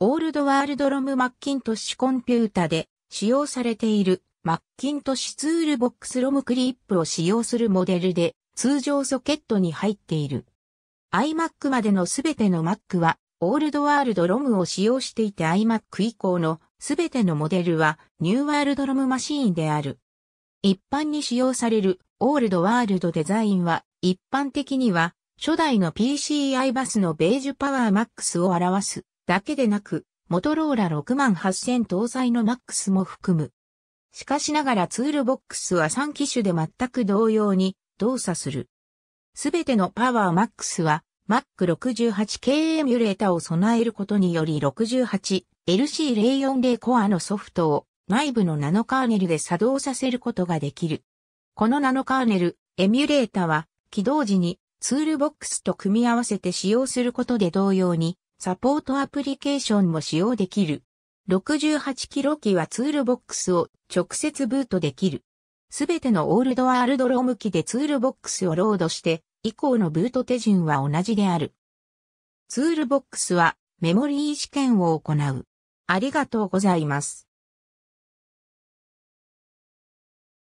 オールドワールドロムマッキントッシュコンピュータで使用されているマッキントッシュツールボックスロムクリップを使用するモデルで通常ソケットに入っている。iMac までのすべての Mac はオールドワールドロムを使用していて iMac 以降のすべてのモデルはニューワールドロムマシーンである。一般に使用されるオールドワールドデザインは一般的には初代の PCI バスのベージュパワーマックスを表す。だけでなく、モトローラ68000搭載の MAX も含む。しかしながらツールボックスは3機種で全く同様に動作する。すべてのパワー MAX は Mac68 k エミュレータを備えることにより 68LC040 コアのソフトを内部のナノカーネルで作動させることができる。このナノカーネル、エミュレータは起動時にツールボックスと組み合わせて使用することで同様にサポートアプリケーションも使用できる。68キロ機はツールボックスを直接ブートできる。すべてのオールドワールドローム機でツールボックスをロードして、以降のブート手順は同じである。ツールボックスはメモリー試験を行う。ありがとうございます。